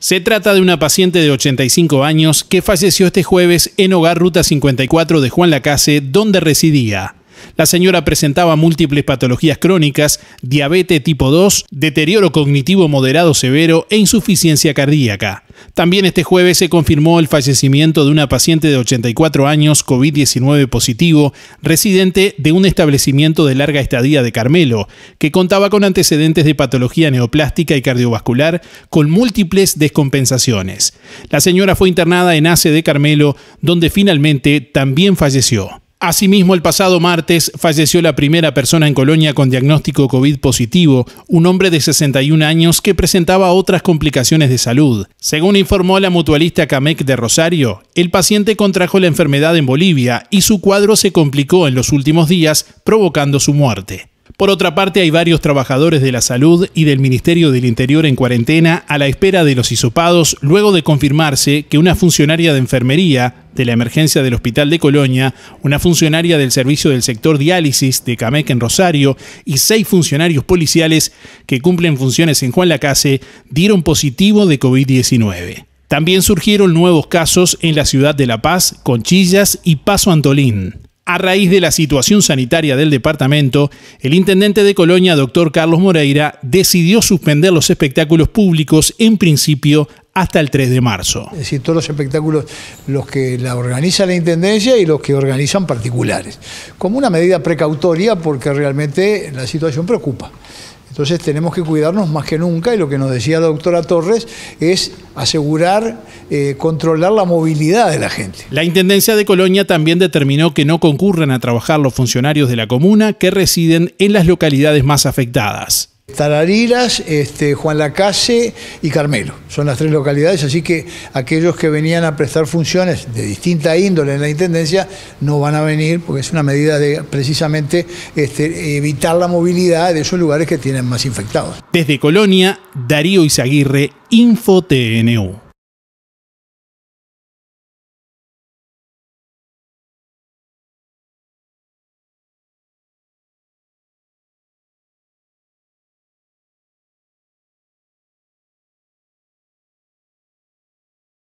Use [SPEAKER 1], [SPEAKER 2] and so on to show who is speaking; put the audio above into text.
[SPEAKER 1] Se trata de una paciente de 85 años que falleció este jueves en Hogar Ruta 54 de Juan Lacase, donde residía. La señora presentaba múltiples patologías crónicas, diabetes tipo 2, deterioro cognitivo moderado severo e insuficiencia cardíaca. También este jueves se confirmó el fallecimiento de una paciente de 84 años COVID-19 positivo, residente de un establecimiento de larga estadía de Carmelo, que contaba con antecedentes de patología neoplástica y cardiovascular con múltiples descompensaciones. La señora fue internada en ACE de Carmelo, donde finalmente también falleció. Asimismo, el pasado martes falleció la primera persona en Colonia con diagnóstico COVID positivo, un hombre de 61 años que presentaba otras complicaciones de salud. Según informó la mutualista Camec de Rosario, el paciente contrajo la enfermedad en Bolivia y su cuadro se complicó en los últimos días, provocando su muerte. Por otra parte, hay varios trabajadores de la salud y del Ministerio del Interior en cuarentena a la espera de los hisopados luego de confirmarse que una funcionaria de enfermería de la emergencia del Hospital de Colonia, una funcionaria del servicio del sector diálisis de Camec en Rosario y seis funcionarios policiales que cumplen funciones en Juan Lacase dieron positivo de COVID-19. También surgieron nuevos casos en la ciudad de La Paz, Conchillas y Paso Antolín. A raíz de la situación sanitaria del departamento, el intendente de Colonia, doctor Carlos Moreira, decidió suspender los espectáculos públicos en principio hasta el 3 de marzo.
[SPEAKER 2] Es decir, todos los espectáculos, los que la organiza la Intendencia y los que organizan particulares, como una medida precautoria porque realmente la situación preocupa. Entonces tenemos que cuidarnos más que nunca y lo que nos decía la doctora Torres es asegurar, eh, controlar la movilidad de la gente.
[SPEAKER 1] La Intendencia de Colonia también determinó que no concurren a trabajar los funcionarios de la comuna que
[SPEAKER 2] residen en las localidades más afectadas. Tarariras, este, Juan Lacase y Carmelo. Son las tres localidades, así que aquellos que venían a prestar funciones de distinta índole en la Intendencia no van a venir porque es una medida de precisamente este, evitar la movilidad de esos lugares que tienen más infectados.
[SPEAKER 1] Desde Colonia, Darío
[SPEAKER 2] Izaguirre, InfoTnU.